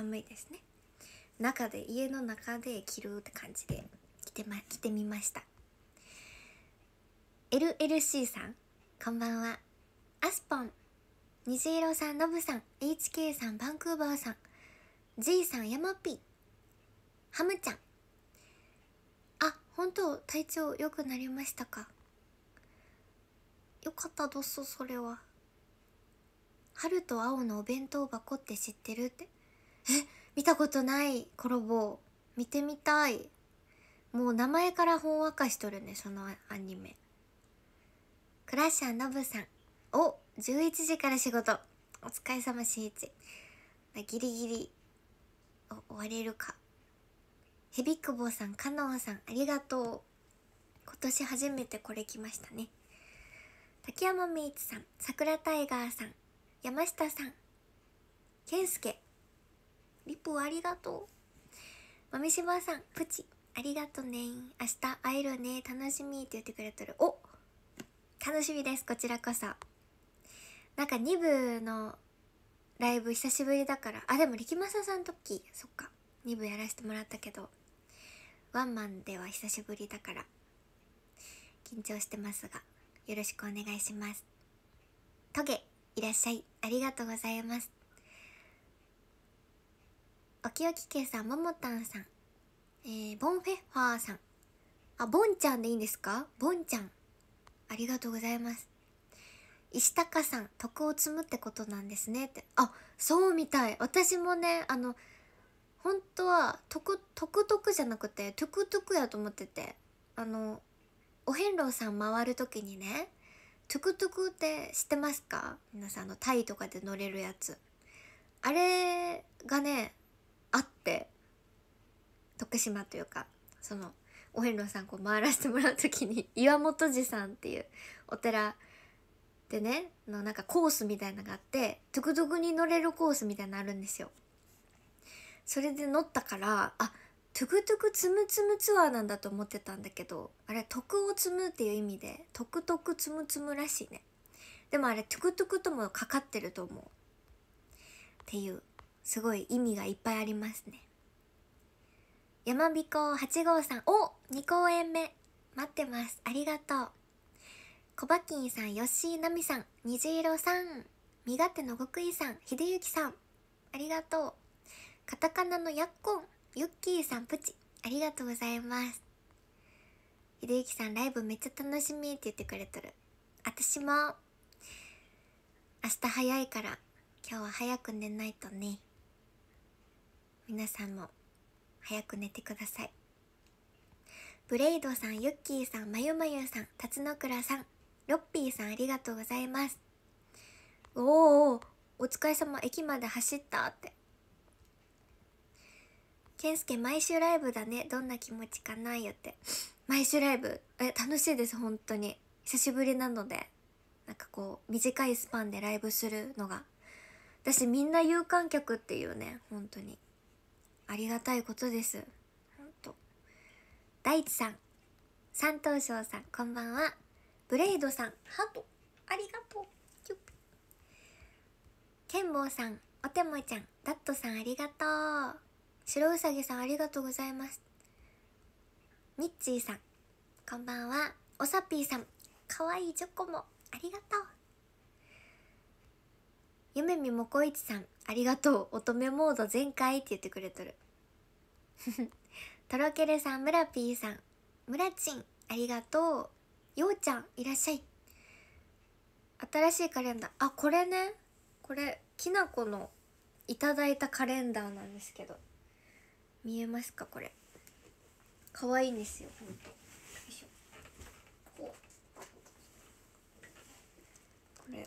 寒いですね中で家の中で着るって感じで着て,、ま、着てみました LLC さんこんばんはアスポン虹色さんノブさん HK さんバンクーバーさん G さんヤマピーハムちゃんあ本当体調良くなりましたかよかったどっそそれは春と青のお弁当箱って知ってるってえ見たことないコロボ見てみたいもう名前からほんわかしとるねそのアニメクラッシャーノブさんお11時から仕事お疲れ様しんいちギリギリ終われるかヘビクボさんカノンさんありがとう今年初めてこれ来ましたね滝山美一さん桜タイガーさん山下さん健介リポありがとう。豆柴さん、プチ、ありがとね。明日会えるね。楽しみって言ってくれてる。お楽しみです。こちらこそ。なんか2部のライブ久しぶりだから。あ、でも力正さんとき、そっか。2部やらせてもらったけど、ワンマンでは久しぶりだから、緊張してますが、よろしくお願いします。トゲ、いらっしゃい。ありがとうございます。おきおきけさん、ももたんさん、えー、ボンフェッファーさん。あ、ボンちゃんでいいんですかボンちゃん。ありがとうございます。石高さん、徳を積むってことなんですねって。あ、そうみたい。私もね、あの、本当は、徳、徳徳じゃなくて、トゥクトゥクやと思ってて。あの、お遍路さん回る時にね、トゥクトゥクって知ってますか皆さんのタイとかで乗れるやつ。あれがね、徳島というかそのお遍路さんこう回らせてもらう時に岩本寺さんっていうお寺でねのなんかコースみたいなのがあってトゥクトゥクに乗れるコースみたいなのあるんですよ。それで乗ったからあトゥクトゥクツムツムツアーなんだと思ってたんだけどあれ徳を積むっていう意味でトクトクつムツム」らしいねでもあれトゥクトゥクともかかってると思うっていうすごい意味がいっぱいありますね山彦8号さん、お !2 公演目待ってます。ありがとう。小キンさん、吉井奈美さん、虹色さん、身勝手の極意さん、秀幸さん、ありがとう。カタカナのヤッコン、ユッキーさん、プチ、ありがとうございます。秀幸さん、ライブめっちゃ楽しみって言ってくれとる。私も、明日早いから、今日は早く寝ないとね。皆さんも早く寝てくださいブレイドさんユッキーさんまゆまゆさんたつのくらさんロッピーさんありがとうございますおおお疲れ様駅まで走ったって健介毎週ライブだねどんな気持ちかなよって毎週ライブえ楽しいです本当に久しぶりなのでなんかこう短いスパンでライブするのが私みんな有観客っていうね本当にありがたいことです。ほんと。大地さん、三等賞さん、こんばんは。ブレイドさん、ハート、ありがとう。ケンボウさん、おてもちゃん、ダットさんありがとう。白うさぎさんありがとうございます。ミッチーさん、こんばんは。おさぴーさん、かわいいチョコもありがとう。ゆめみもこいちさん、ありがとう。乙女モード全開って言ってくれとる。とろけるさん、むらぴーさん、むらちん、ありがとう。ようちゃん、いらっしゃい。新しいカレンダー。あ、これね。これ、きなこのいただいたカレンダーなんですけど。見えますか、これ。かわいいんですよ、ほんと。これ。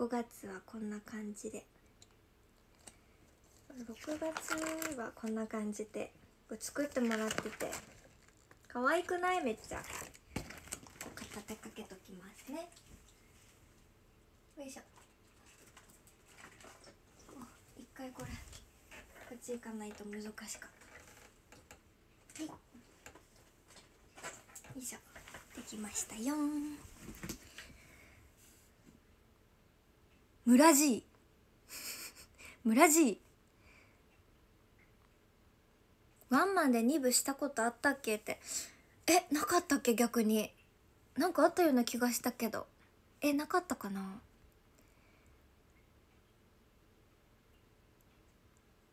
5月はこんな感じで6月はこんな感じで作ってもらってて可愛くないめっちゃ片手かけときますねよいしょ一回これこっち行かないと難しかったはいよいしょできましたよ村じ 村じワンマンで2部したことあったっけってえなかったっけ逆になんかあったような気がしたけどえなかったかな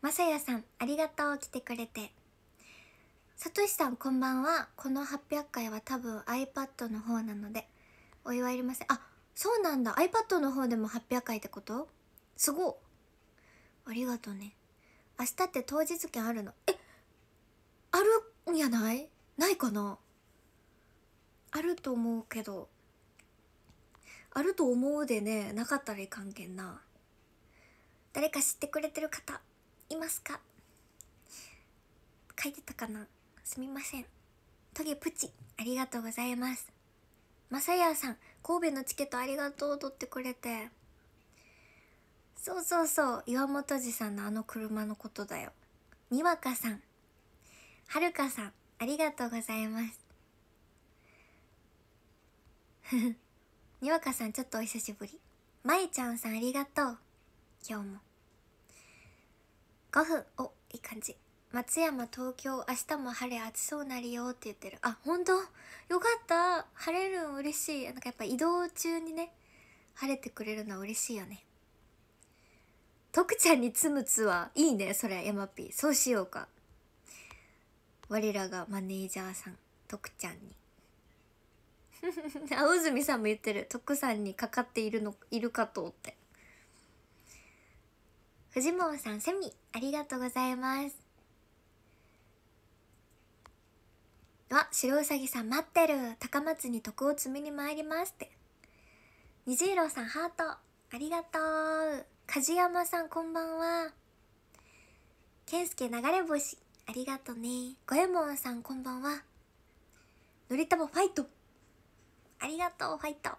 まさやさんありがとう来てくれてさとしさんこんばんはこの800回は多分 iPad の方なのでお祝いありませんあそうなんだ iPad の方でも800回ってことすごありがとうね明日って当日券あるのえあるんやないないかなあると思うけどあると思うでねなかったらいかんけんな誰か知ってくれてる方いますか書いてたかなすみませんトゲプチありがとうございますまさやさん神戸のチケットありがとう取ってくれてそうそうそう岩本寺さんのあの車のことだよにわかさんはるかさんありがとうございますにわかさんちょっとお久しぶりまいちゃんさんありがとう今日も5分おいい感じ松山東京明日も晴れ暑そうなりよって言ってるあ本当よかった晴れるん嬉しいなんかやっぱ移動中にね晴れてくれるのは嬉しいよね徳ちゃんに積むアはいいねそれ山 P そうしようか我らがマネージャーさん徳ちゃんに 青住さんも言ってる徳さんにかかっているのいるかとってフジモンさんセミありがとうございますわ、白うさぎさん待ってる高松に徳を積みに参りますって。虹色さんハートありがとう梶山さんこんばんは。健介流れ星ありがとね。五右衛門さんこんばんは。のりたファイトありがとうファイト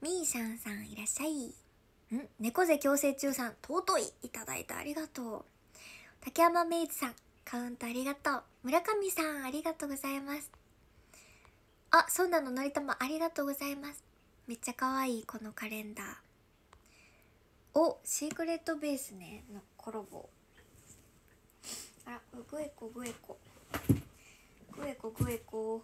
みーしゃんさんいらっしゃい。ん猫背矯正中さん尊いいただいてありがとう。竹山明治さんカウントありがとう。村上さん、ありがとうございます。あ、そうなの、のりたま、ありがとうございます。めっちゃ可愛い、このカレンダー。お、シークレットベースね、のコラボ。あら、うぐえこ、ぐえこ。ぐえこ、ぐえこ。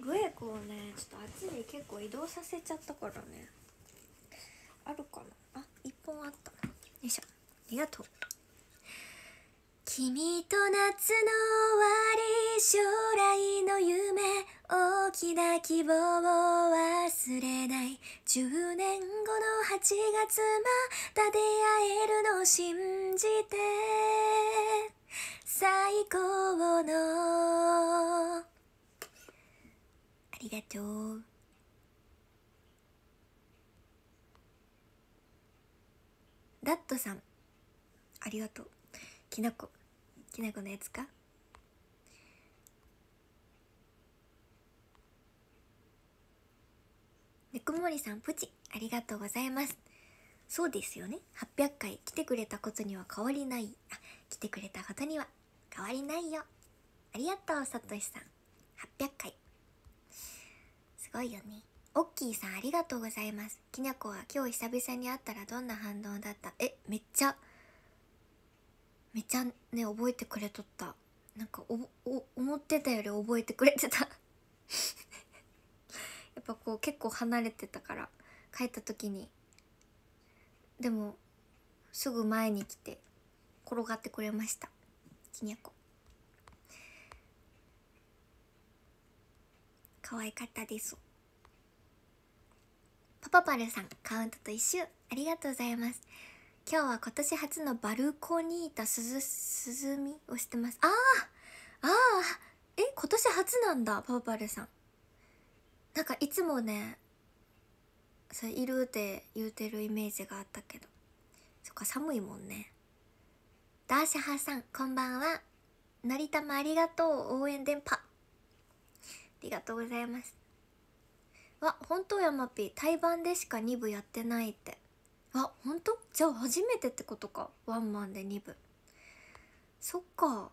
グエコをねちょっとあっちに結構移動させちゃったからねあるかな本あったよいしょありがとう君と夏の終わり将来の夢大きな希望を忘れない10年後の8月また出会えるのを信じて最高のありがとうナットさんありがとうきなこきなこのやつかねくもりさんポチありがとうございますそうですよね800回来てくれたことには変わりないあ来てくれたことには変わりないよありがとうさとしさん800回すごいよねオッキーさんありがとうございます。きなこは今日久々に会ったらどんな反応だったえ、めっちゃ、めっちゃね、覚えてくれとった。なんかお、お、思ってたより覚えてくれてた やっぱこう結構離れてたから、帰った時に。でも、すぐ前に来て、転がってくれました。きにゃこ。可愛かったです。パパパルさん、カウントと一周、ありがとうございます。今日は今年初のバルコニータすず、すずみをしてます。ああああえ、今年初なんだ、パパパルさん。なんかいつもね、それいるって言うてるイメージがあったけど。そっか、寒いもんね。ダーシャハさん、こんばんは。成田もありがとう。応援電波。ありがとうございます。わ本当山まー対バンでしか2部やってないってあ本当じゃあ初めてってことかワンマンで2部そっか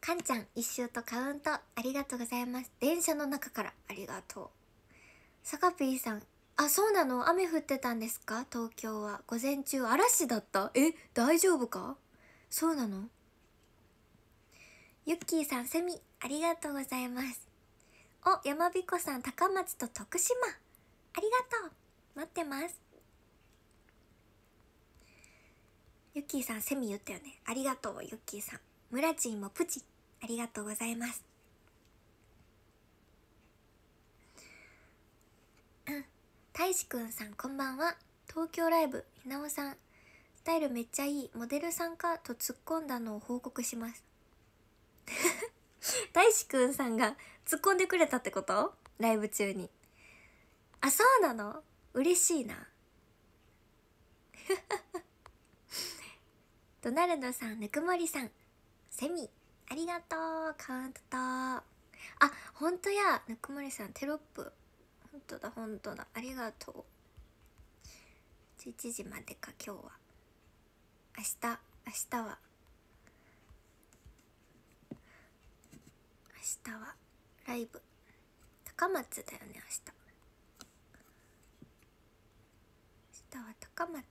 かんちゃん一周とカウントありがとうございます電車の中からありがとうさかピーさんあそうなの雨降ってたんですか東京は午前中嵐だったえ大丈夫かそうなのゆっきーさんセミありがとうございますお山彦さん高松と徳島ありがとう待ってますユッキーさんセミ言ったよねありがとうユッキーさん村人もプチありがとうございます大志くんさんこんばんは東京ライブひなおさんスタイルめっちゃいいモデルさんかと突っ込んだのを報告します 大志くんさんが突っ込んでくれたってことライブ中にあそうなの嬉しいな ドナルドさんぬくもりさんセミありがとうカウントとあ本当やぬくもりさんテロップ本当だ本当だありがとう11時までか今日は明日明日は明日はライブ高松だよね明日明日は高松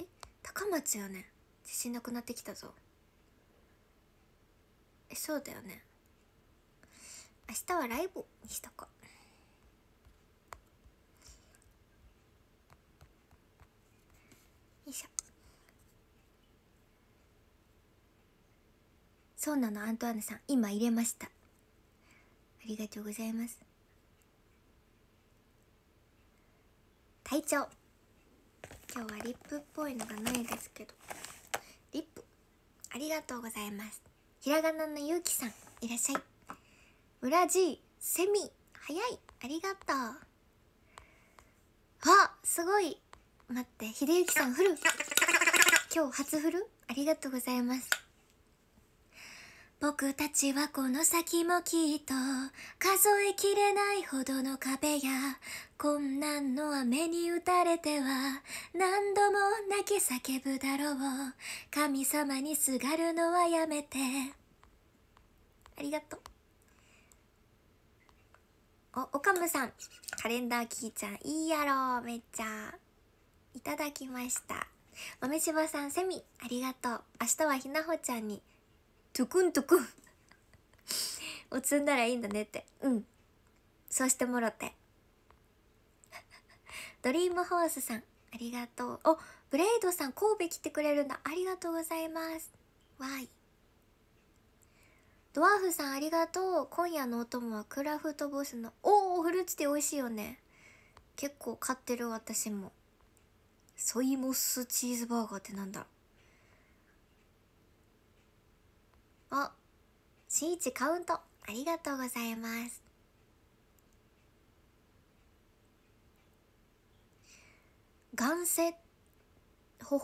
え高松よね自信なくなってきたぞえそうだよね明日はライブにしとこうよいしょそうなのアントワーヌさん今入れましたありがとうございます体調今日はリップっぽいのがないですけどリップありがとうございますひらがなのゆうきさんいらっしゃい村じセミ早いありがとうあすごい待って秀幸さんフル今日初フルありがとうございます僕たちはこの先もきっと数えきれないほどの壁や困難の雨に打たれては何度も泣き叫ぶだろう神様にすがるのはやめてありがとうお、おかむさんカレンダーキーちゃんいいやろめっちゃいただきました豆柴さんセミありがとう明日はひなほちゃんにトゥクントゥクンを積んだらいいんだねってうんそうしてもろて ドリームホースさんありがとうおブレイドさん神戸来てくれるんだありがとうございますわいドワーフさんありがとう今夜のお供はクラフトボスのおおフルーツティー美味しいよね結構買ってる私もソイモスチーズバーガーってなんだろうお、しいちカウントありがとうございます。眼性微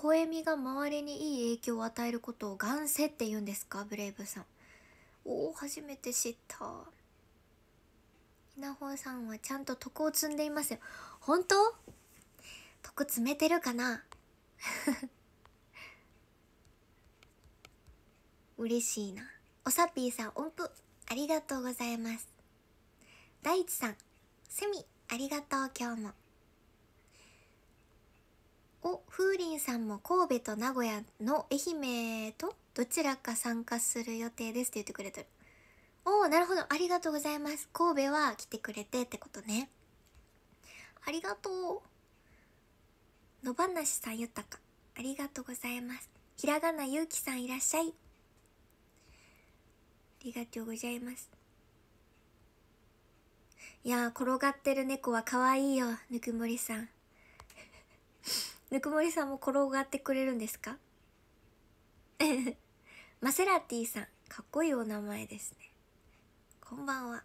笑みが周りにいい影響を与えることを眼性って言うんですかブレイブさんおお初めて知ったひなほさんはちゃんと徳を積んでいますよ本当徳積めてるかな 嬉しいな。おさぴーさん、音符、ありがとうございます。大地さん、セミ、ありがとう、今日も。お、風鈴さんも神戸と名古屋の愛媛とどちらか参加する予定ですって言ってくれてる。おおなるほど。ありがとうございます。神戸は来てくれてってことね。ありがとう。野放しさん豊か。ありがとうございます。ひらがなゆうきさんいらっしゃい。りがとうございます。いや転がってる猫は可愛いよ、ぬくもりさん。ぬくもりさんも転がってくれるんですか マセラティさん、かっこいいお名前ですね。こんばんは。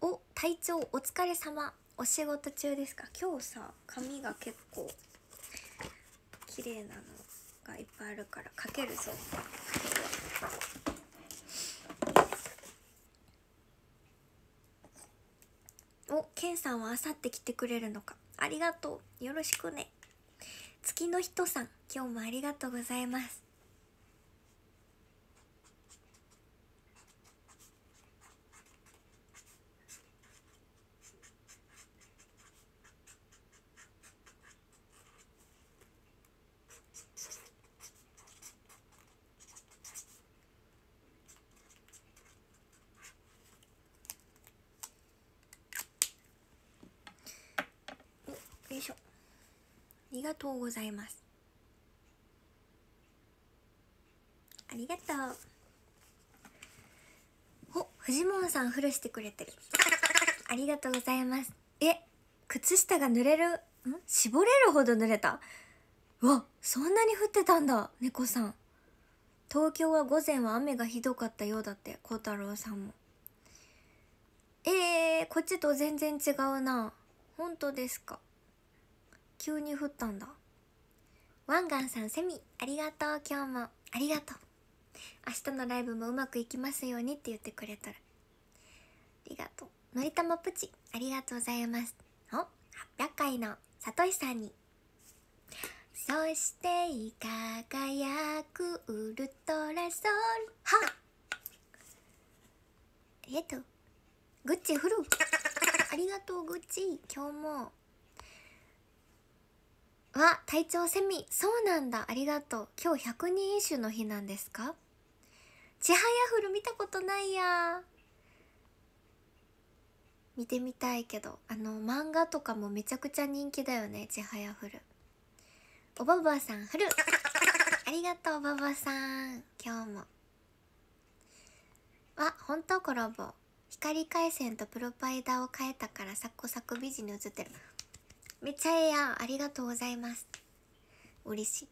お、隊長お疲れ様。お仕事中ですか今日さ、髪が結構綺麗なのがいっぱいあるからかけるぞおけんさんはあさって来てくれるのかありがとうよろしくね月の人さん今日もありがとうございますがとうございますありがとうおフジモンさんフルしてくれてる ありがとうございますえ靴下が濡れるん絞れるほど濡れたわそんなに降ってたんだ猫さん東京は午前は雨がひどかったようだって孝太郎さんもえー、こっちと全然違うな本当ですか急に降ったんだワンガンさんセミありがとう今日もありがとう明日のライブもうまくいきますようにって言ってくれたらありがとうのりたまプチありがとうございますお800回のさとしさんにそして輝くウルトラソウルはえっとグッチフルありがとうグッチ今日もは体調セミそうなんだありがとう今日100人一首の日なんですかちはやふる見たことないや見てみたいけどあの漫画とかもめちゃくちゃ人気だよねちはやふるおばばさんふる ありがとうおばばさん今日もわ本当コラボ光回線とプロパイダーを変えたからサクサク美人に映ってるめっちゃええやんありがとうございます嬉しい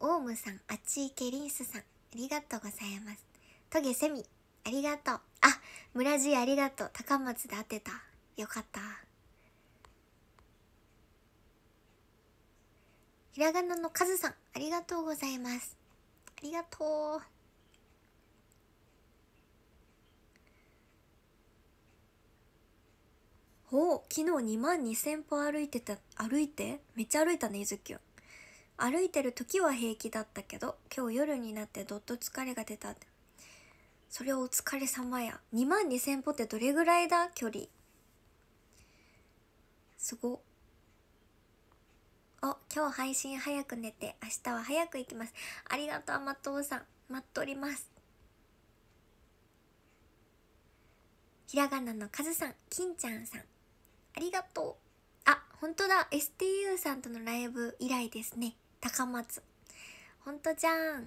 オウムさんあっちいけリンスさんありがとうございますトゲセミありがとうあ村じありがとう高松でってたよかったひらがなのカズさんありがとうございますありがとうお昨日2万2000歩歩いてた歩いてめっちゃ歩いたねゆずきゅん歩いてる時は平気だったけど今日夜になってどっと疲れが出たってそれはお疲れ様や2万2000歩ってどれぐらいだ距離すごお今日配信早く寝て明日は早く行きますありがとうまっとうさん待っとりますひらがなのかずさん、きんちゃんさん、ありがとう。あ、本当だ。STU さんとのライブ以来ですね。高松。本当じゃん。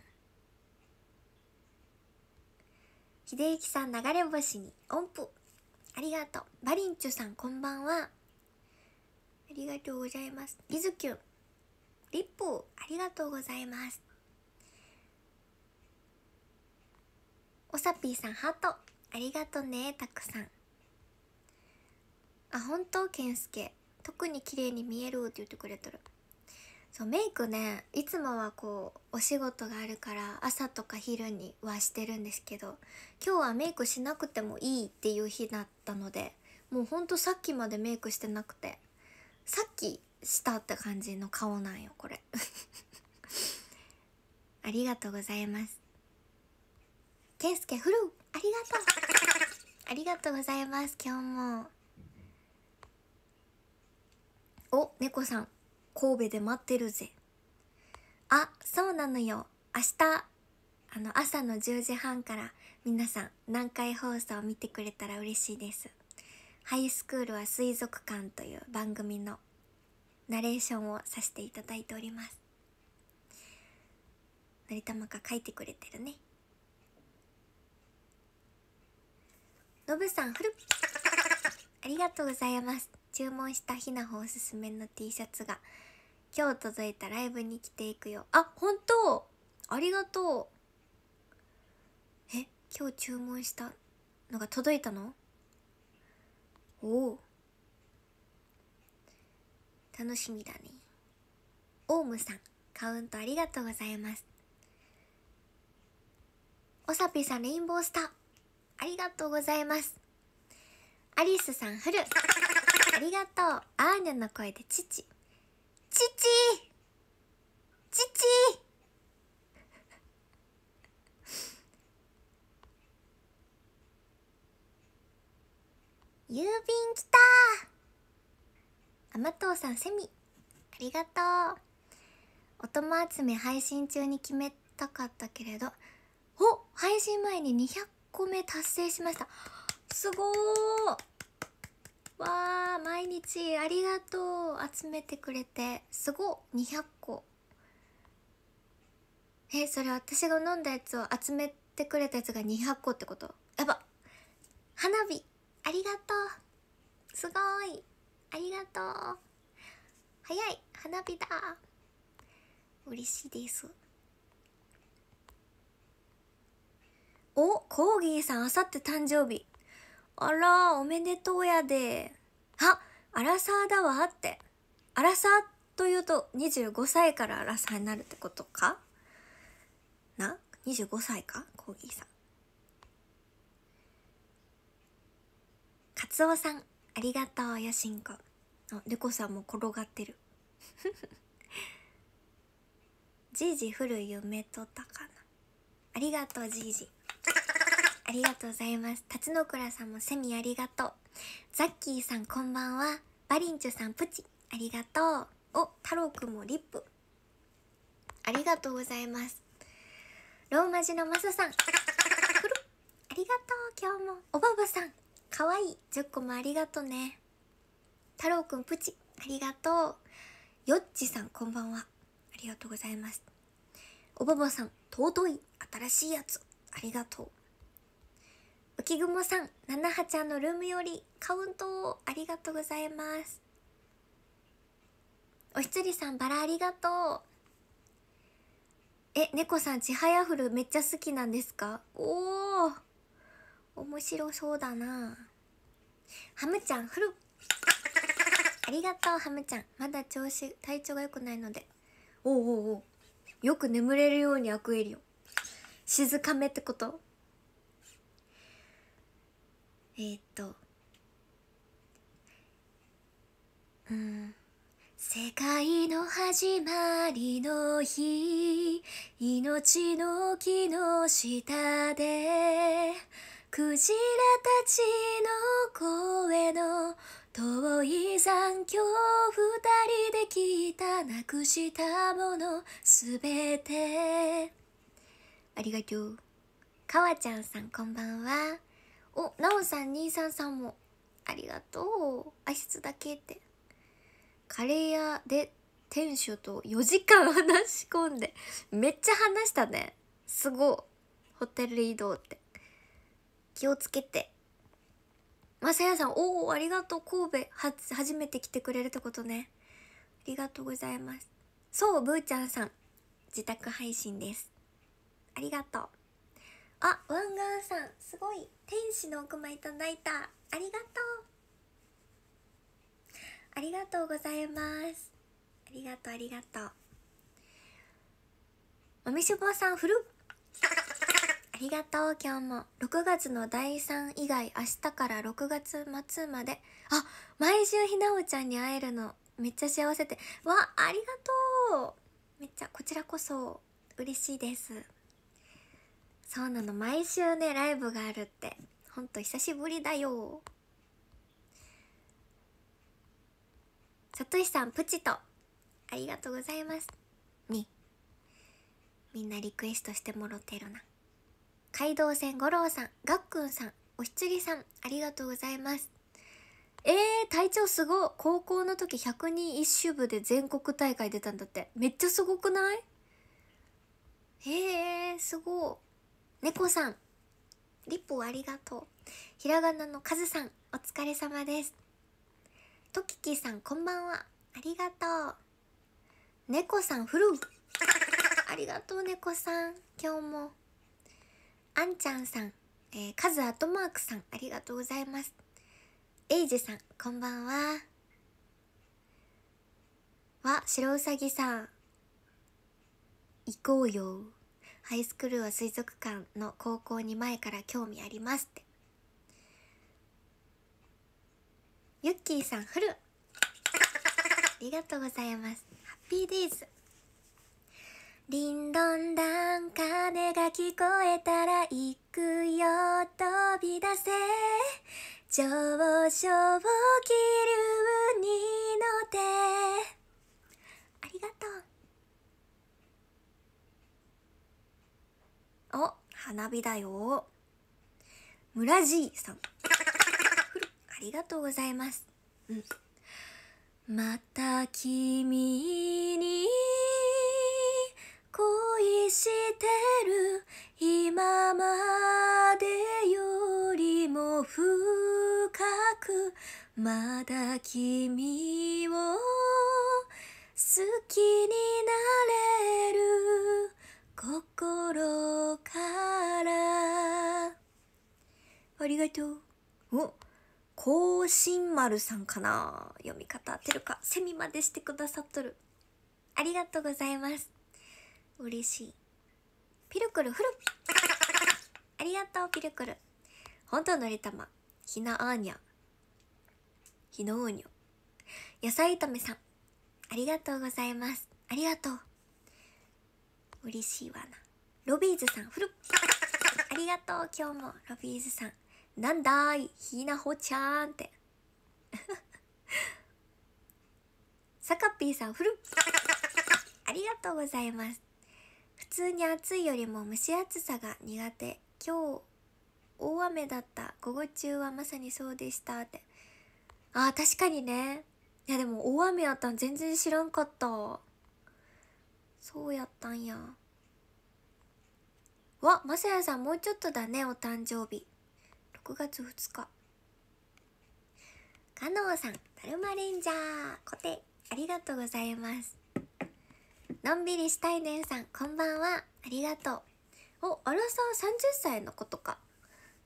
秀幸さん流れ星に音符。ありがとう。バリンチュさんこんばんは。ありがとうございます。リズキュン。リップ、ありがとうございます。おさぴーさん、ハート。ありがとうね、たくさん。あ本当健介特に綺麗に見えるって言ってくれてるそうメイクねいつもはこうお仕事があるから朝とか昼にはしてるんですけど今日はメイクしなくてもいいっていう日だったのでもうほんとさっきまでメイクしてなくてさっきしたって感じの顔なんよこれ ありがとうございます健介フルありがとうありがとうございます今日もお、猫さん、神戸で待ってるぜ。あ、そうなのよ。明日、あの、朝の10時半から皆さん、南海放送を見てくれたら嬉しいです。ハイスクールは水族館という番組のナレーションをさせていただいております。成田まか書いてくれてるね。のぶさん、ふるありがとうございます。注文したひなほおすすめの T シャツが今日届いたライブに着ていくよあ本当ありがとうえ今日注文したのが届いたのおお楽しみだねオウムさんカウントありがとうございますおさぴさんレインボースターありがとうございますアリスさんフルありがとうアーニャの声で父父父郵便来た甘党さんセミありがとうお供集め配信中に決めたかったけれどお配信前に200個目達成しましたすごーわあ毎日ありがとう集めてくれてすごっ200個えそれ私が飲んだやつを集めてくれたやつが200個ってことやば花火ありがとうすごいありがとう早い花火だ嬉しいですおコーギーさんあさって誕生日あら、おめでとうやで。あ、アラサーだわって。アラサーというと25歳からアラサーになるってことかな ?25 歳かコーギーさん。カツオさん、ありがとう、よしんこ。あ、ルコさんも転がってる。じいじ古い夢とったかな。ありがとう、じいじ。ありがとうございます。辰野倉さんもセミありがとう。ザッキーさんこんばんは。バリンチュさんプチ、ありがとう。お、太郎くんもリップ。ありがとうございます。ローマ字のマサさん。ありがとう、今日も。おばばさん、かわいい。10個もありがとね。太郎くんプチ、ありがとう。よっちさん、こんばんは。ありがとうございます。おばばさん、尊い。新しいやつ。ありがとう。浮雲さん、ななはちゃんのルームよりカウントをありがとうございます。おひつりさん、バラありがとう。え、猫さん、ちはやふるめっちゃ好きなんですかおお面白そうだなハムちゃん、ふる。ありがとう、ハムちゃん。まだ調子、体調が良くないので。おうおうおう。よく眠れるようにアクエリオン。静かめってことえー、っとうん世界の始まりの日命の木の下でクジラたちの声の遠い残響二人で聞いたなくしたものすべてありがとうかわちゃんさんこんばんはおなおさん2さんもありがとう挨拶だけってカレー屋で店主と4時間話し込んでめっちゃ話したねすごいホテル移動って気をつけてまさやさんおおありがとう神戸は初めて来てくれるってことねありがとうございますそうぶーちゃんさん自宅配信ですありがとうあワンガンさんすごい天使のお熊いただいたありがとうありがとうございますありがとうありがとうまみしぼさんふるありがとう今日も6月の第3以外明日から6月末まであ毎週ひなおちゃんに会えるのめっちゃ幸せでわありがとうめっちゃこちらこそ嬉しいですそうなの毎週ねライブがあるってほんと久しぶりだよさとしさんプチとありがとうございますにみんなリクエストしてもろてるな街道線五郎さんがっくんさんおひつぎさんありがとうございますえー、体調すごい高校の時100人一首部で全国大会出たんだってめっちゃすごくないえー、すごい猫さん、リポありがとう。ひらがなのカズさん、お疲れ様です。トキキさん、こんばんは。ありがとう。猫さん、フルありがとう、猫さん。今日も。あんちゃんさん、えー、カズアトマークさん、ありがとうございます。エイジさん、こんばんは。わ、白うさぎさん。行こうよ。ハイスクールは水族館の高校に前から興味ありますって。ユッキーさん、フルありがとうございます。ハッピーデイズ。リンドンダン鐘が聞こえたら行くよ飛び出せ上昇を切るにの手ありがとう花火だよ。村じさん。ありがとうございます。うん。また君に恋してる今までよりも深くまだ君を好きになれる心からありがとうお甲信丸さんかな読み方合ってるかセミまでしてくださっとるありがとうございます嬉しいピルクルフルありがとうピルクル本当のりたまひなあーにゃひのおーにょ野菜炒めさんありがとうございますありがとう嬉しいわな。ロビーズさん、ふるありがとう、今日もロビーズさん。なんだい、ひなほちゃんって。サカピーさん、ふるありがとうございます。普通に暑いよりも蒸し暑さが苦手。今日、大雨だった。午後中はまさにそうでした。って。ああ、確かにね。いやでも大雨あったの全然知らんかった。そうやったんやわまさやさんもうちょっとだねお誕生日6月2日かのうさんだるまレンジャーコテありがとうございますのんびりしたいねんさんこんばんはありがとうおアラサー30歳のことか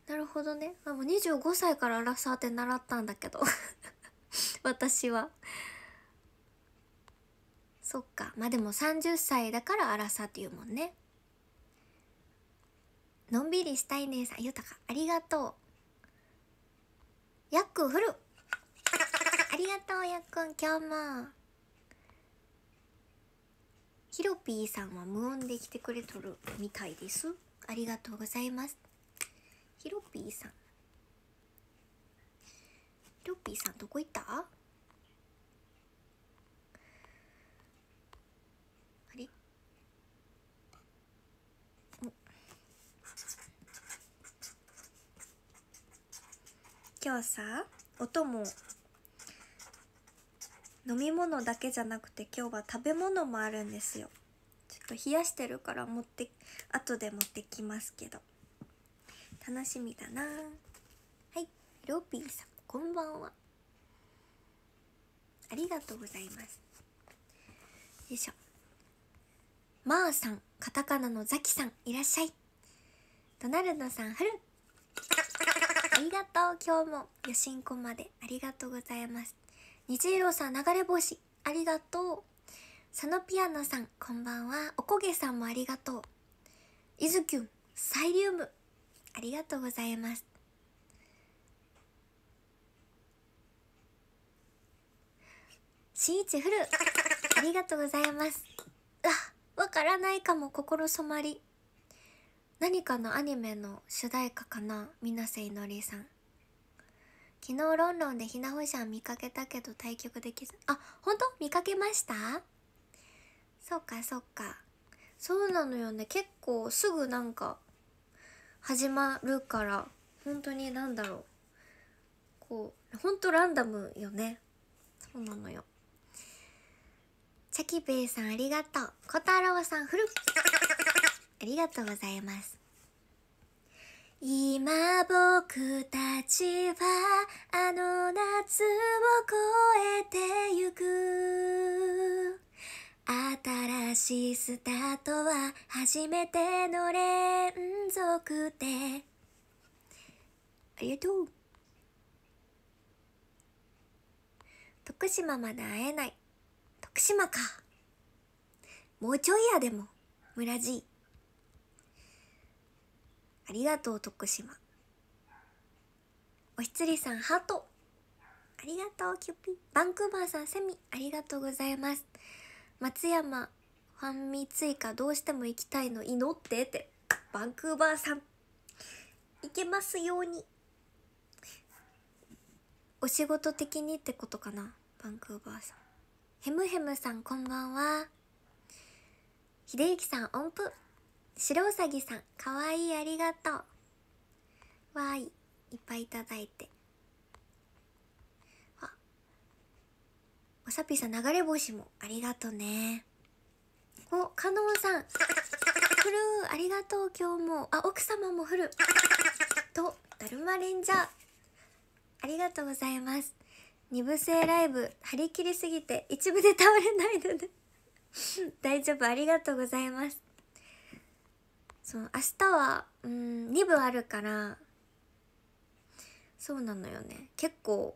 なるほどね。あもう25歳からアラサーって習ったんだけど 私はそっかまあでも30歳だから荒さっていうもんねのんびりしたいねさん豊かありがとうやっくんふるありがとうやっくん今日もひろぴーさんは無音で来てくれとるみたいですありがとうございますひろぴーさんひろぴーさんどこ行った今日さ音も飲み物だけじゃなくて今日は食べ物もあるんですよちょっと冷やしてるから持って後で持ってきますけど楽しみだなはいロピーさんこんばんはありがとうございますよいしょまー、あ、さんカタカナのザキさんいらっしゃいドナルドさんはるありがとう今日もよしんこまでありがとうございます虹色さん流れ星ありがとう佐野ピアノさんこんばんはおこげさんもありがとういずきゅんサイリウムありがとうございます新一フルありがとうございますあわからないかも心染まり何かのアニメの主題歌かな水瀬いのりさん昨日ロンロンでひなほしゃん見かけたけど対局できずあ本当見かけましたそうかそうかそうなのよね結構すぐなんか始まるから本当に何だろうこう本当ランダムよねそうなのよチャキぺイさんありがとう小太郎さんフっありがとうございます。今僕たちはあの夏を越えてゆく新しいスタートは初めての連続でありがとう徳島まで会えない徳島かもうちょいやでも村じいありがとう徳島おひつりさんハートありがとうキュピバンクーバーさんセミありがとうございます松山ファンミ追加どうしても行きたいの祈ってってバンクーバーさん行けますようにお仕事的にってことかなバンクーバーさんヘムヘムさんこんばんは秀幸さん音符白うさぎさん、かわいい、ありがとう。わーい、いっぱいいただいて。あ、おさぴーさん、流れ星も、ありがとね。お、かのんさん、ふるありがとう、今日も。あ、奥様も降る。と、だるまレンジャー。ありがとうございます。二部制ライブ、張り切りすぎて、一部で倒れないので 大丈夫、ありがとうございます。そう明日はうん2部あるからそうなのよね結構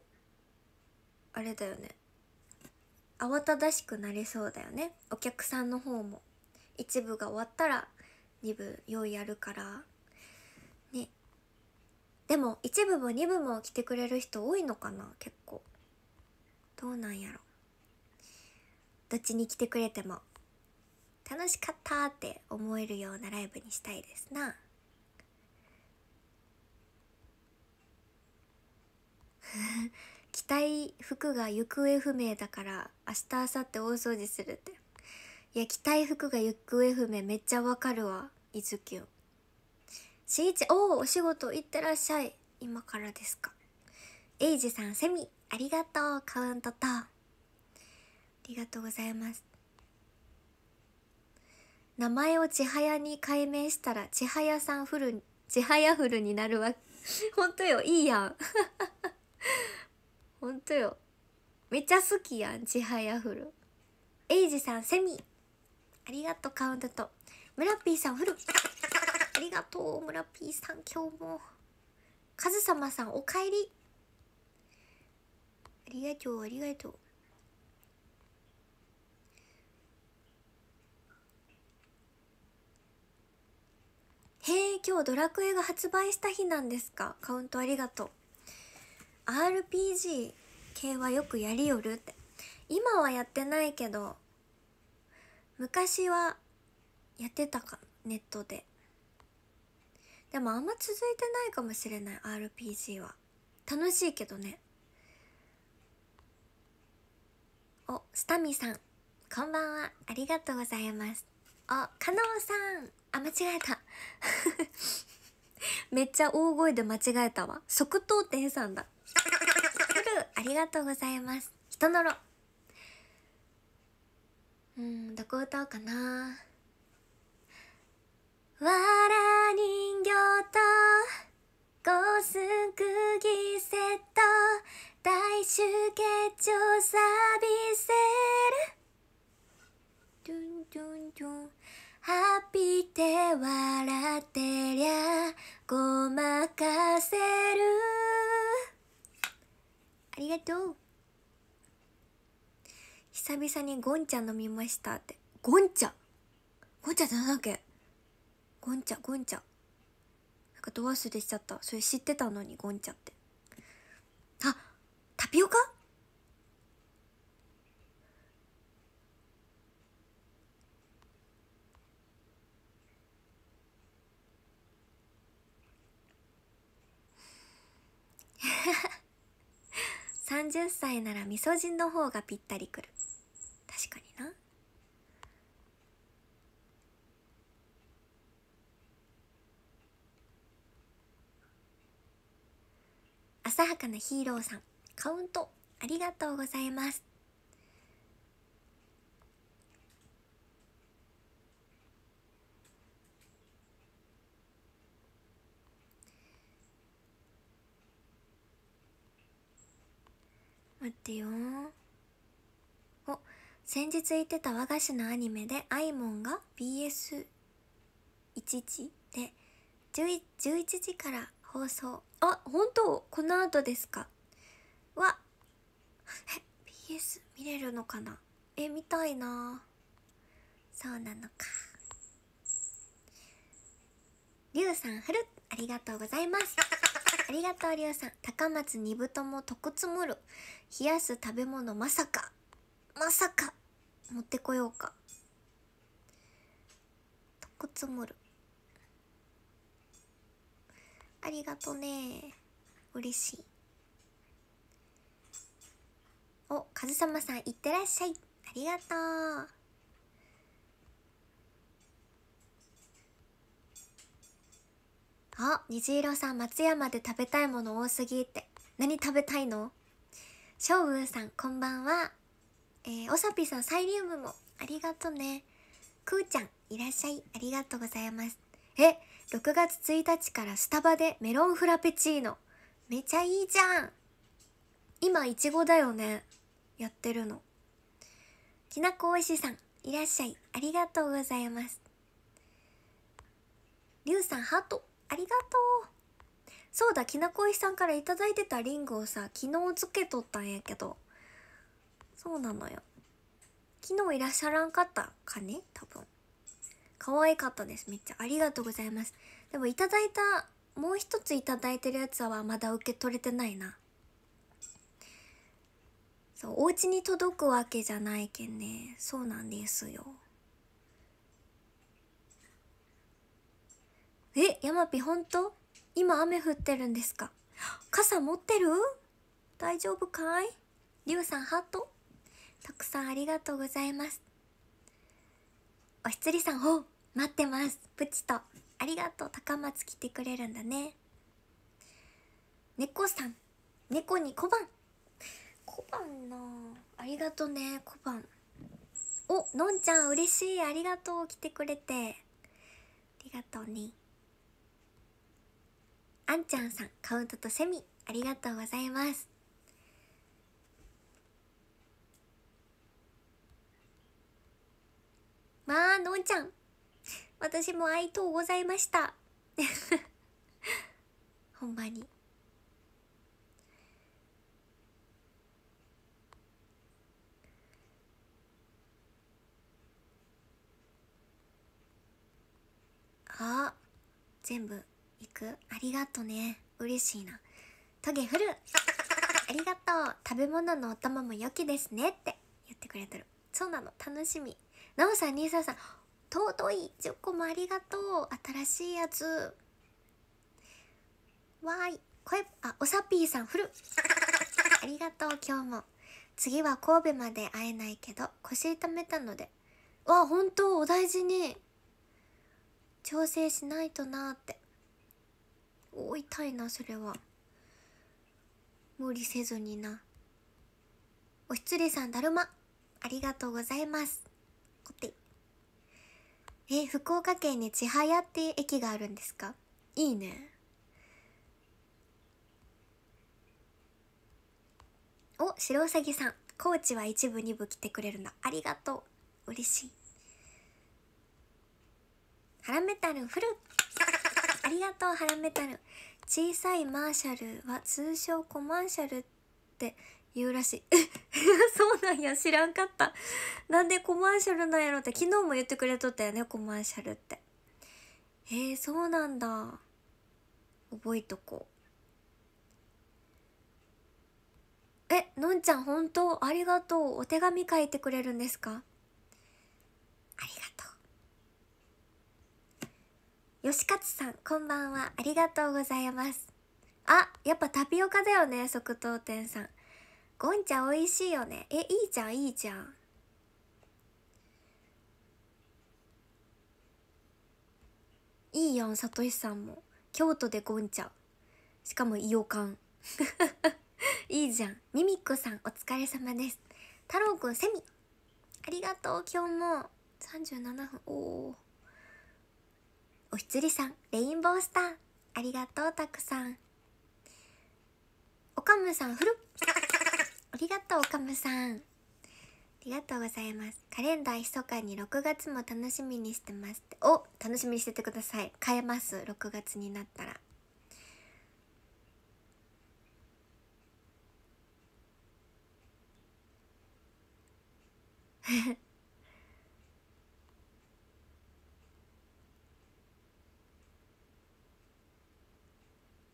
あれだよね慌ただしくなりそうだよねお客さんの方も1部が終わったら2部用意あるからねでも1部も2部も来てくれる人多いのかな結構どうなんやろどっちに来てくれても楽しかったって思えるようなライブにしたいですな着たい服が行方不明だから明日明後日大掃除するっていや着たい服が行方不明めっちゃわかるわいずきゅんしいちおおお仕事行ってらっしゃい今からですかエイジさんセミありがとうカウントとありがとうございます名前を千早に改名したら千早さんフル千早フルになるわけほんとよいいやんほんとよめっちゃ好きやん千早フルエイジさんセミありがとうカウントとムラピーさんフルありがとうムラピーさん今日もカズさまさんおかえりありがとうありがとうへえ今日ドラクエが発売した日なんですかカウントありがとう RPG 系はよくやりよるって今はやってないけど昔はやってたかネットででもあんま続いてないかもしれない RPG は楽しいけどねおスタミさんこんばんはありがとうございますおカノンさんあ間違えた めっちゃ大声で間違えたわ。即答店さんだ。ありがとうございます。人のろ。うん、どこ歌おうかな。わら人形とゴスクギセット大集結をサービスル。ドゥンドゥンドゥン。ハッピーって笑ってりゃごまかせるありがとう久々にゴンん飲みましたってゴンんゴンんって何だっけゴンんゴンんなんかドアスでしちゃったそれ知ってたのにゴンんってあタピオカ30歳ならみそ汁の方がぴったりくる確かにな浅はかなヒーローさんカウントありがとうございます待ってよお先日言ってた和菓子のアニメであいもんが BS1 時で 11, 11時から放送あ本当この後ですかわえ BS 見れるのかなえ見たいなそうなのかりゅうさんふるありがとうございますありがとう、りょうさん。高松二部とも徳むる。冷やす食べ物まさか。まさか。持ってこようか。くつむる。ありがとね。嬉しい。お、かずさまさん、いってらっしゃい。ありがとう。あ、虹色さん、松山で食べたいもの多すぎって。何食べたいのしょうさん、こんばんは。えー、おさぴさん、サイリウムも。ありがとね。くーちゃん、いらっしゃい。ありがとうございます。え、6月1日からスタバでメロンフラペチーノ。めちゃいいじゃん。今、いちごだよね。やってるの。きなこおいしさん、いらっしゃい。ありがとうございます。りゅうさん、ハート。ありがとうそうだきなこいさんから頂いてたリングをさ昨日つけとったんやけどそうなのよ昨日いらっしゃらんかったかね多分可愛かったですめっちゃありがとうございますでもいただいたもう一ついただいてるやつはまだ受け取れてないなそうお家に届くわけじゃないけんねそうなんですよえヤマピ本当今雨降ってるんですか傘持ってる大丈夫かいりゅうさんハートたくさんありがとうございますおひつりさんおう待ってますプチとありがとう高松来てくれるんだね猫さん猫に小判小判なありがとね小判おのんちゃん嬉しいありがとう来てくれてありがとうねあんちゃんさん、カウントとセミ、ありがとうございます。まあ、のんちゃん。私もありがとうございました。ほんまに。あ、全部。くありがとね嬉しいなトゲフルありがとう食べ物のお玉も良きですねって言ってくれてるそうなの楽しみなおさんにいささん尊い10個もありがとう新しいやつわーい声あおさぴーさんフルありがとう今日も次は神戸まで会えないけど腰痛めたのでわあ本当お大事に調整しないとなーってお痛いなそれは無理せずになお失礼さんだるまありがとうございますこてえ福岡県に千早って駅があるんですかいいねお白うさぎさん高知は一部二部来てくれるのありがとう嬉しいハラメタルフルありがとうハラメタル小さいマーシャルは通称コマーシャルって言うらしい そうなんや知らんかったなんでコマーシャルなんやろって昨日も言ってくれとったよねコマーシャルってえー、そうなんだ覚えとこうえのんちゃん本当ありがとうお手紙書いてくれるんですかありがとう吉勝さん、こんばんは。ありがとうございます。あ、やっぱタピオカだよね、即答店さん。ゴンちゃん美味しいよね。え、いいじゃん、いいじゃん。いいやん、さとしさんも。京都でゴンちゃん。しかも、いよかん。いいじゃん。ミミックさん、お疲れ様です。太郎くん、セミ。ありがとう、今日も。37分。おお。おひつりさん、レインボースター、ありがとう、たくさん。おかむさん、ふるありがとう、おかむさん。ありがとうございます。カレンダー密かに6月も楽しみにしてますお楽しみにしててください。変えます、6月になったら。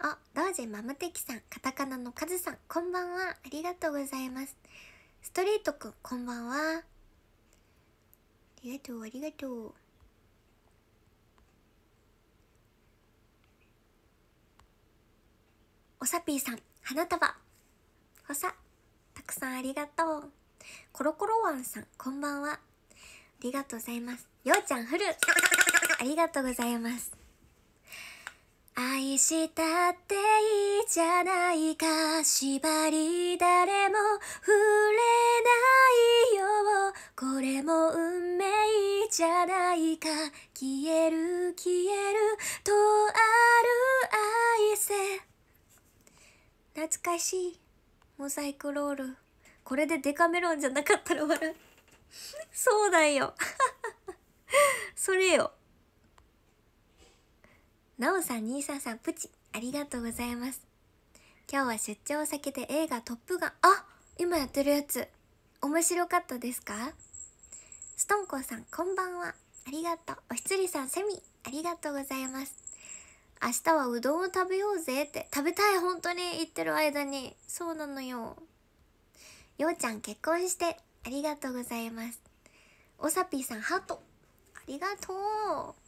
あ、お、同時マムテキさん、カタカナのカズさん、こんばんは。ありがとうございます。ストレートくん、こんばんは。ありがとう、ありがとう。おさぴーさん、花束。ほさ、たくさんありがとう。コロコロワンさん、こんばんは。ありがとうございます。ようちゃん、フル。ありがとうございます。愛したっていいじゃないか縛り誰も触れないよこれも運命じゃないか消える消えるとある愛せ懐かしいモザイクロールこれでデカメロンじゃなかったら笑うそうだよ それよなおさん、兄さんさん、プチ、ありがとうございます。今日は出張を避けて映画トップガン、あ今やってるやつ。面白かったですかストンコさん、こんばんは。ありがとう。おひつりさん、セミ、ありがとうございます。明日はうどんを食べようぜって、食べたい、本当に言ってる間に。そうなのよ。ようちゃん、結婚して、ありがとうございます。おさぴーさん、ハート、ありがとう。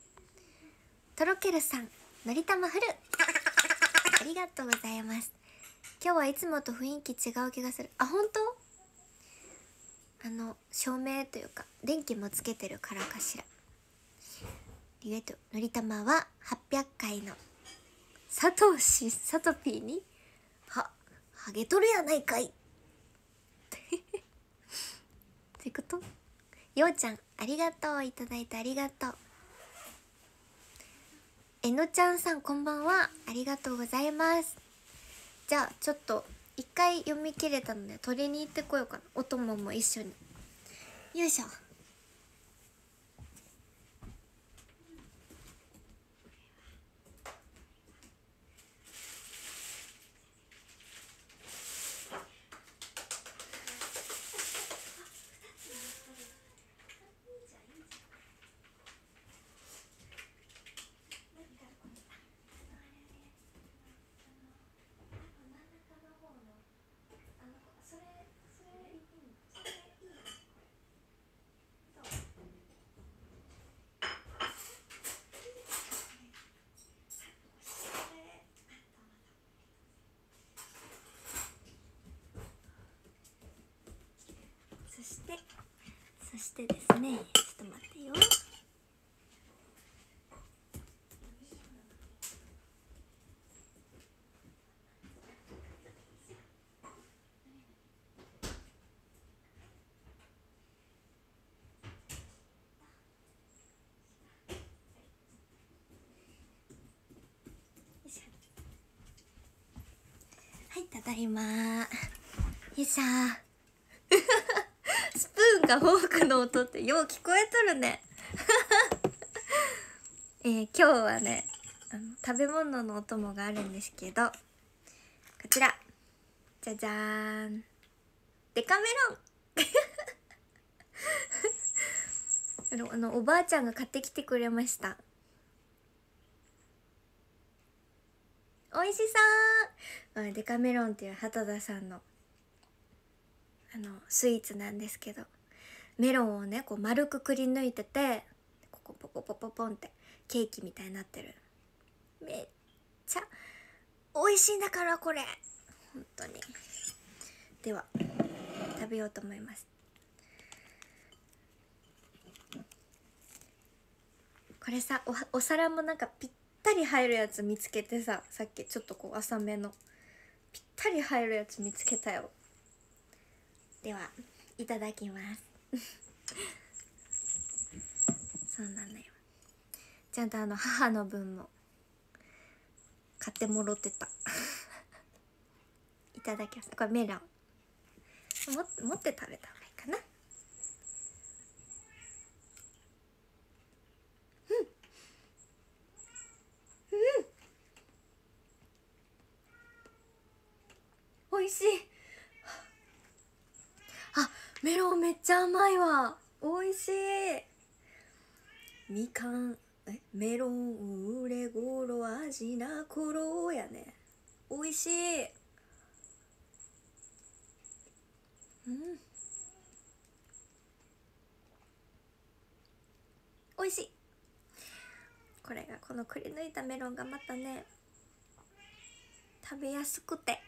とろけるさんのりたまふるありがとうございます今日はいつもと雰囲気違う気がするあ本当あの照明というか電気もつけてるからかしら意外とのりたまは800回の佐藤氏佐藤ーにはハゲとるやないかいってことようちゃんありがとういただいてありがとうえのちゃんさんこんばんはありがとうございますじゃあちょっと一回読み切れたので取りに行ってこようかなお供も一緒によいしょしてですねちょっと待ってよはいただいまよいしょなかフォークの音ってよう聞こえとるね えー、今日はね食べ物のお供があるんですけどこちらじゃじゃーんデカメロン あのあのおばあちゃんが買ってきてくれましたおいしそうデカメロンっていう畑田さんのあのスイーツなんですけどメロンをねこう丸くくり抜いててここポポポポポンってケーキみたいになってるめっちゃ美味しいんだからこれ本当にでは食べようと思いますこれさおお皿もなんかぴったり入るやつ見つけてささっきちょっとこう浅めのぴったり入るやつ見つけたよではいただきますそうなのよちゃんとあの母の分も買ってもろってた いただきましたこれメロンも持って食べた方がいいかなうんうんおいしいメロンめっちゃ甘いわ美味しいみかんえメロン売れ頃味なころやね美味しいうん美味しいこれがこのくり抜いたメロンがまたね食べやすくて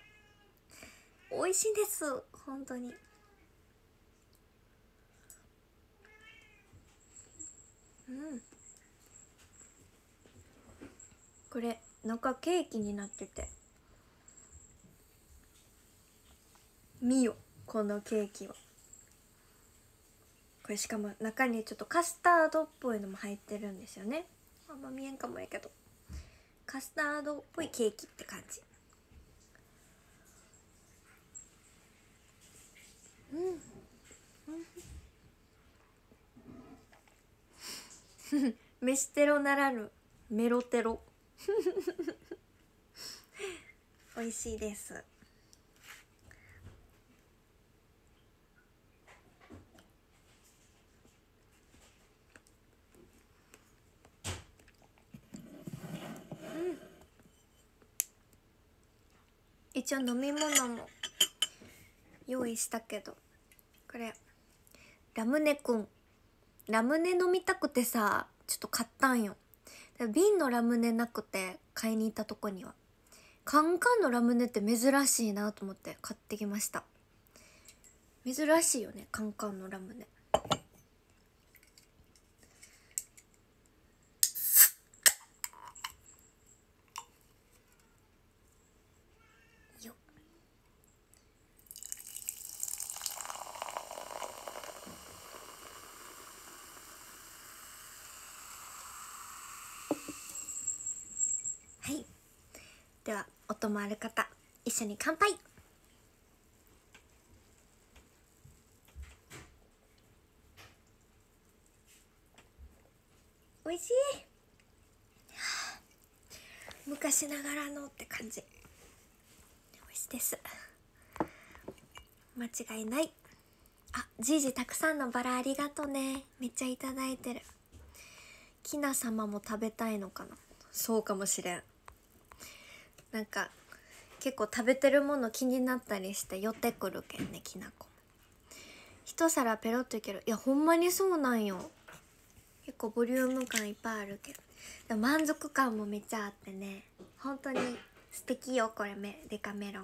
美味しいです本当にうんこれ中ケーキになってて見よこのケーキはこれしかも中にちょっとカスタードっぽいのも入ってるんですよねあんま見えんかもやけどカスタードっぽいケーキって感じうん 飯テロならぬメロテロ 美味しいです一応飲み物も用意したけどこれラムネくんラムネ飲みたくてさちょっと買ったんよ瓶のラムネなくて買いに行ったとこにはカンカンのラムネって珍しいなと思って買ってきました珍しいよねカンカンのラムネでは音もある方一緒に乾杯美味しい昔ながらのって感じ美味しいです間違いないあじいじたくさんのバラありがとうねめっちゃいただいてるきな様も食べたいのかなそうかもしれんなんか結構食べてるもの気になったりして寄ってくるけんねきなこも一皿ペロッといけるいやほんまにそうなんよ結構ボリューム感いっぱいあるけどでも満足感もめっちゃあってね本当に素敵よこれめデカメロンちょ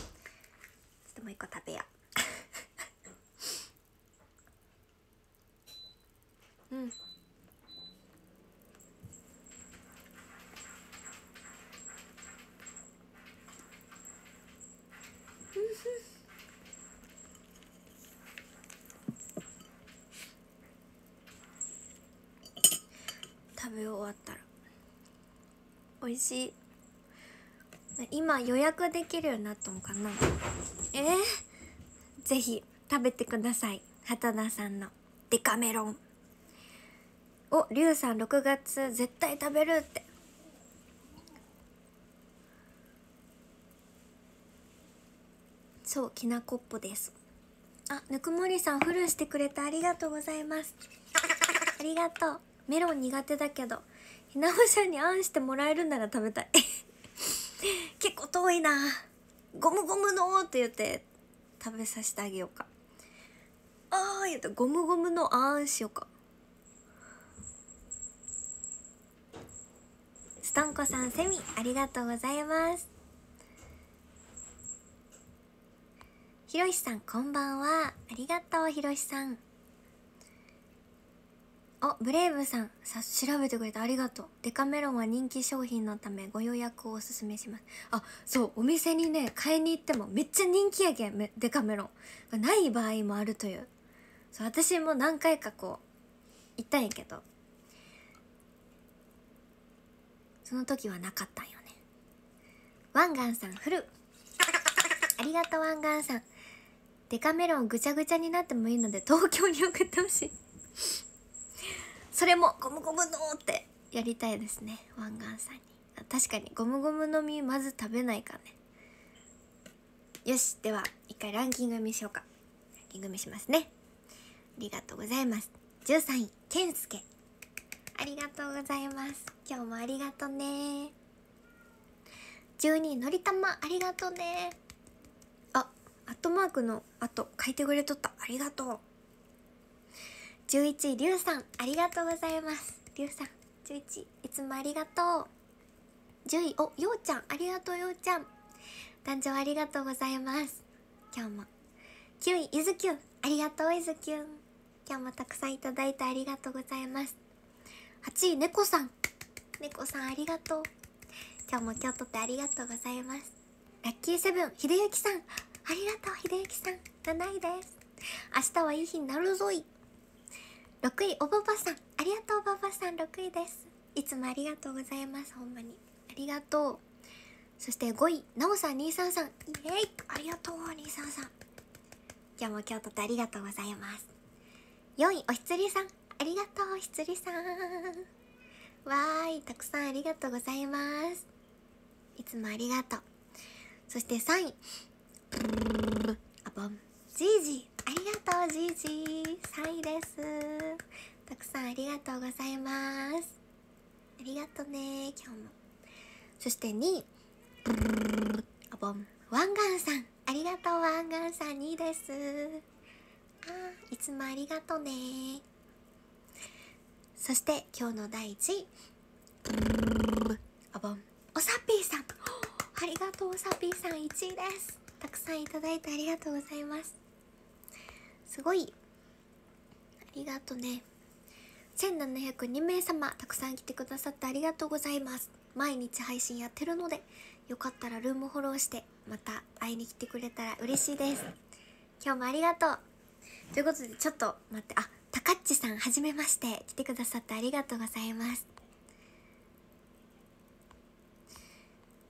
っともう一個食べよう うんしい今予約できるようになったのかなえー、ぜひ食べてください畑田さんのデカメロンおりゅうさん6月絶対食べるってそうきなこっぽですあぬくもりさんフルしてくれてありがとうございますありがとうメロン苦手だけどひなおちゃんにあんしてもらえるなら食べたい 結構遠いなゴムゴムのって言って食べさせてあげようかああ言ったゴムゴムのあんしようかストンコさんセミありがとうございますひろしさんこんばんはありがとうひろしさんおブレイブさんさ調べてくれてありがとうデカメロンは人気商品のためご予約をおすすめしますあそうお店にね買いに行ってもめっちゃ人気やけんデカメロンない場合もあるというそう私も何回かこう行ったんやけどその時はなかったんよねワンガンさんフルありがとうワンガンさんデカメロンぐちゃぐちゃになってもいいので東京に送ってほしいそれもゴムゴムのってやりたいですね湾岸さんに確かにゴムゴムの実まず食べないかねよしでは一回ランキング見しようかランキング見しますねありがとうございます13位健介ありがとうございます今日もありがとね12位のりたまありがとねあアットマークの後書いてくれとったありがとう十一位りゅさんありがとうございますりゅうさん十一いつもありがとう十0位おようちゃんありがとうようちゃん誕生ありがとうございます今日も九位ゆずきゅんありがとうゆずきゅん今日もたくさんいただいてありがとうございます八位猫さん猫さんありがとう今日も今日とってありがとうございますラッキーセブン秀幸さんありがとう秀幸さん七位です明日はいい日になるぞい6位おばばさんありがとうおばばさん6位ですいつもありがとうございますほんまにありがとうそして5位なおさん233イエイありがとう233今日も今日とってありがとうございます4位おひつりさんありがとうおひつりさんわーいたくさんありがとうございますいつもありがとうそして3位あばんじいじありがとうじいじサイですたくさんありがとうございますありがとうね今日もそして2あぼんワンガンさんありがとうワンガンさん2ですあいつもありがとうねそして今日の第1位あぼんおさぴーさんありがとうおさぴーさん1位ですたくさんいただいてありがとうございますすごいありがとね1702名様たくさん来てくださってありがとうございます毎日配信やってるのでよかったらルームフォローしてまた会いに来てくれたら嬉しいです今日もありがとうということでちょっと待ってあたかっちさんはじめまして来てくださってありがとうございます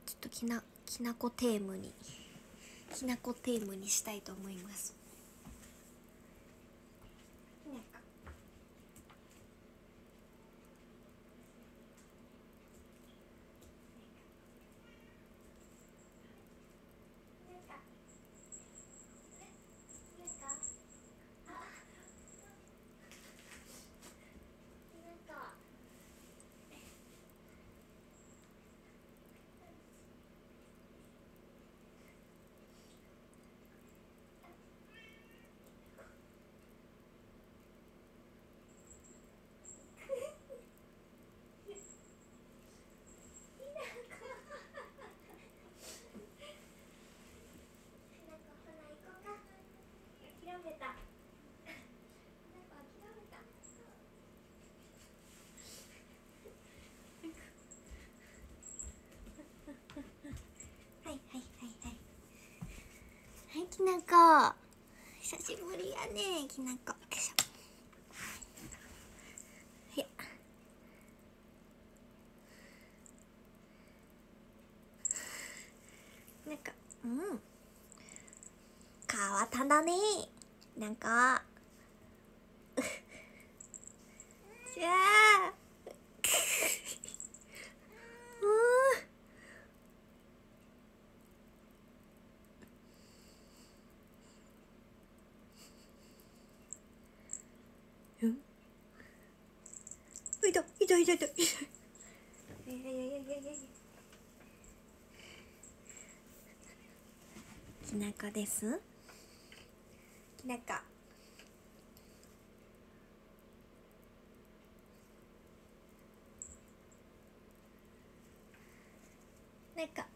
ちょっときなきなこテームにきなこテームにしたいと思いますきなこ久しぶりやねきなこ痛い痛い痛い痛い痛い痛い痛いきなこですきなこなんか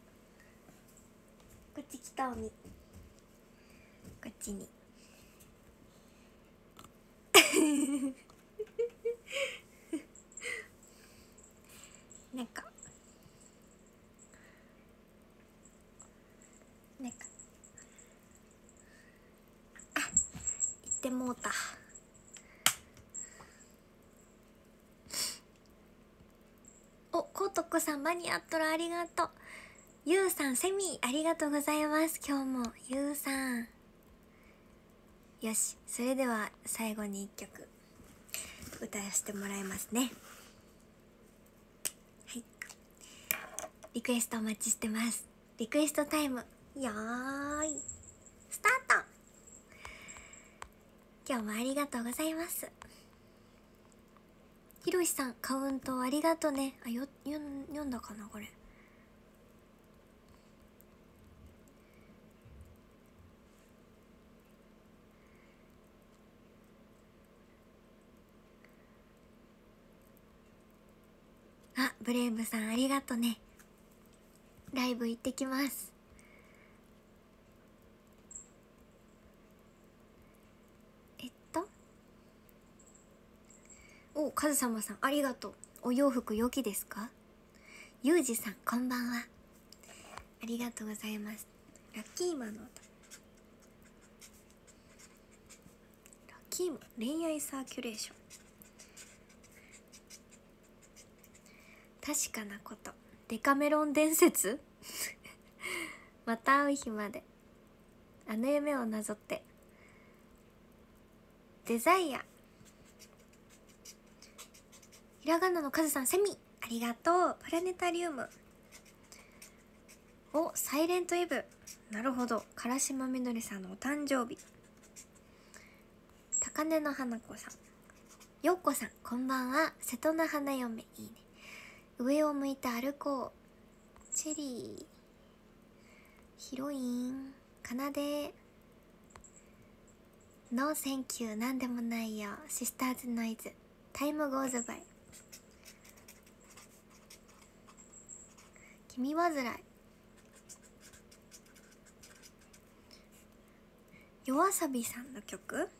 こっち来たおにこっちにとこさん間に合っとるありがとうゆうさんセミありがとうございます今日もゆうさんよしそれでは最後に1曲歌わせてもらいますねはいリクエストお待ちしてますリクエストタイムよーいスタート今日もありがとうございますひろしさんカウントありがとねあよよ読んだかなこれあブレイブさんありがとねライブ行ってきますお、カズ様さん、ありがとう。お洋服良きですかゆうじさん、こんばんは。ありがとうございます。ラッキーマンの音。ラッキーマン、恋愛サーキュレーション。確かなこと。デカメロン伝説 また会う日まで。あの夢をなぞって。デザイア。ひがなのカズさんセミありがとうプラネタリウムおサイレントイブなるほどシマみのりさんのお誕生日高根の花子さんようこさんこんばんは瀬戸の花嫁いいね上を向いて歩こうチェリーヒロインかなでノーセンキューなんでもないよシスターズノイズタイムゴーズバイみ煩い夜遊びさんの曲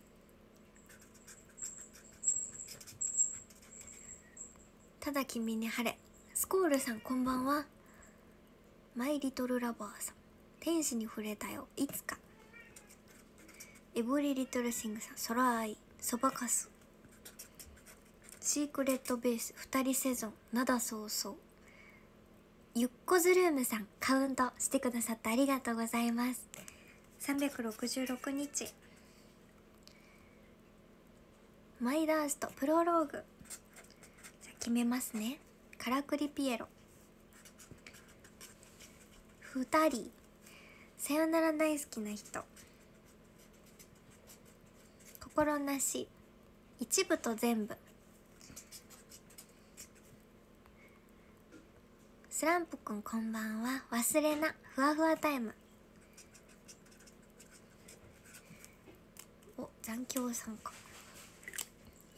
ただ君に晴れスコールさんこんばんはマイリトルラバーさん天使に触れたよいつかエブリリトルシングさんアイそばかすシークレットベース二人セゾンなだそうそうゆっこずルームさんカウントしてくださってありがとうございます366日マイダーストプロローグ決めますねからくりピエロ2人さよなら大好きな人心なし一部と全部スランプくんこんばんは忘れなふわふわタイムお残響んか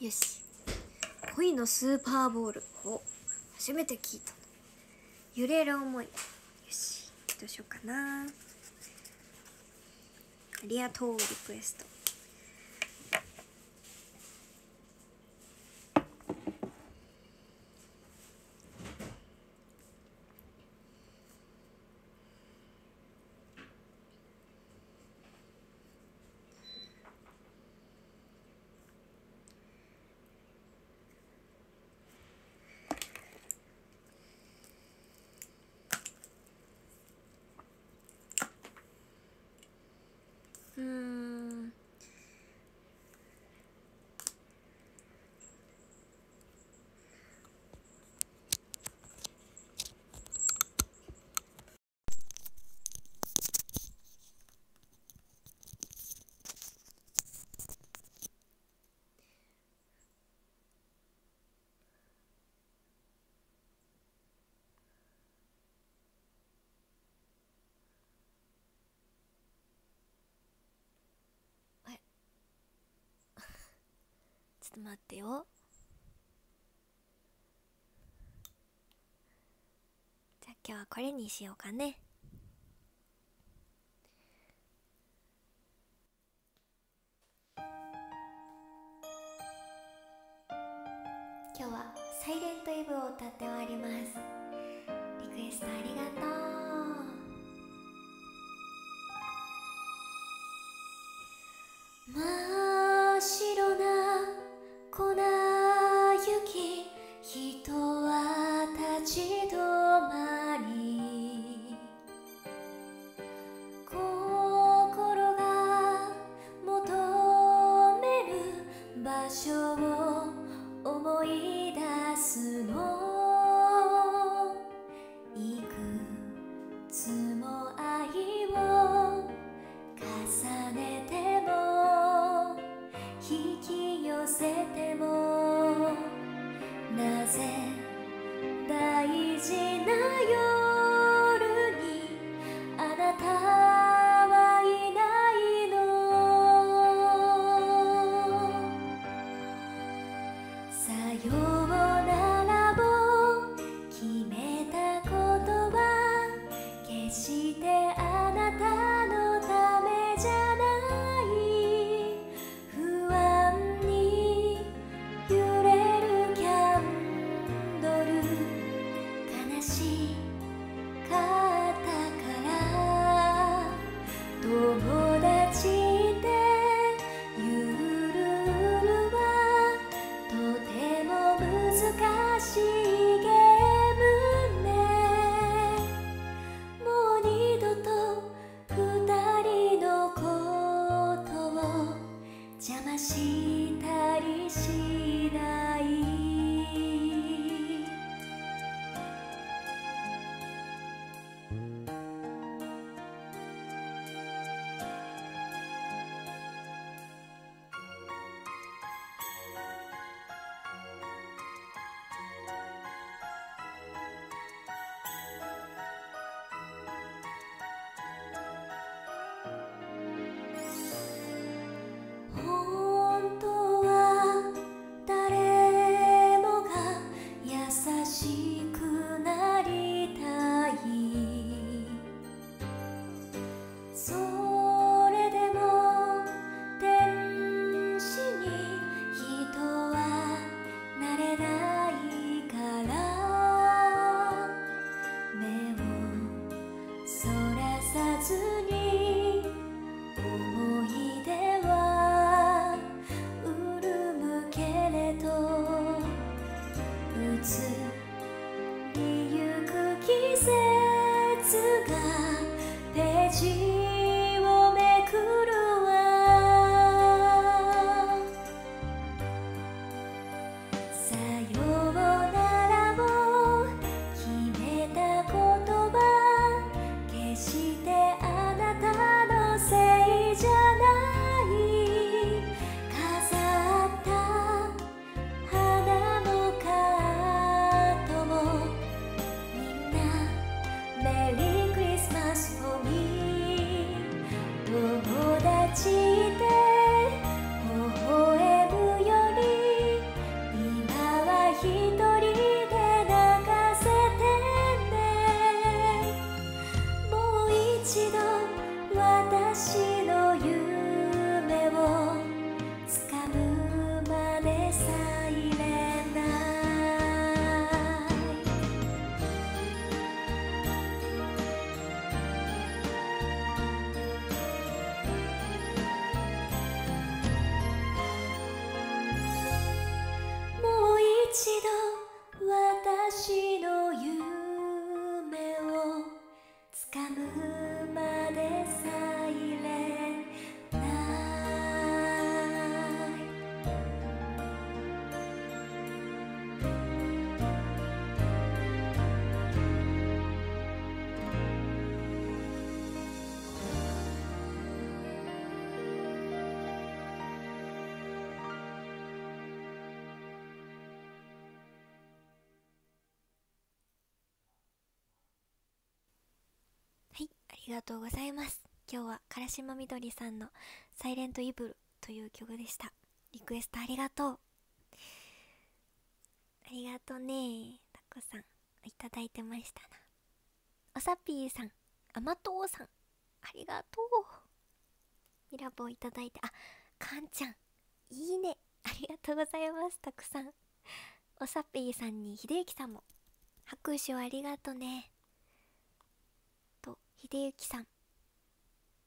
よし恋のスーパーボールお初めて聞いた揺れる思いよしどうしようかなありがとうリクエストちょっと待ってよじゃあ今日はこれにしようかね今日は「サイレントイブを歌って終わりますしいありがとうございます。今日は唐島みどりさんのサイレントイブルという曲でした。リクエストありがとう。ありがとうねたこさん。いただいてましたな。おさぴーさん、あまとうさん、ありがとう。ミラボをいただいて、あ、かんちゃん、いいね。ありがとうございます、たくさん。おさぴーさんに、ひでゆきさんも、拍手をありがとね。秀幸さん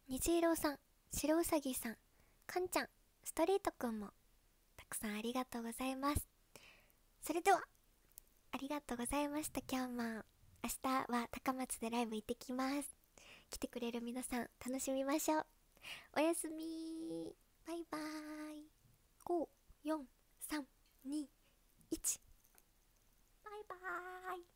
虹色さん白うさぎさんかんちゃんストリートくんもたくさんありがとうございますそれではありがとうございましたキャンマン明日は高松でライブ行ってきます来てくれる皆さん楽しみましょうおやすみバイバーイ54321バイバーイ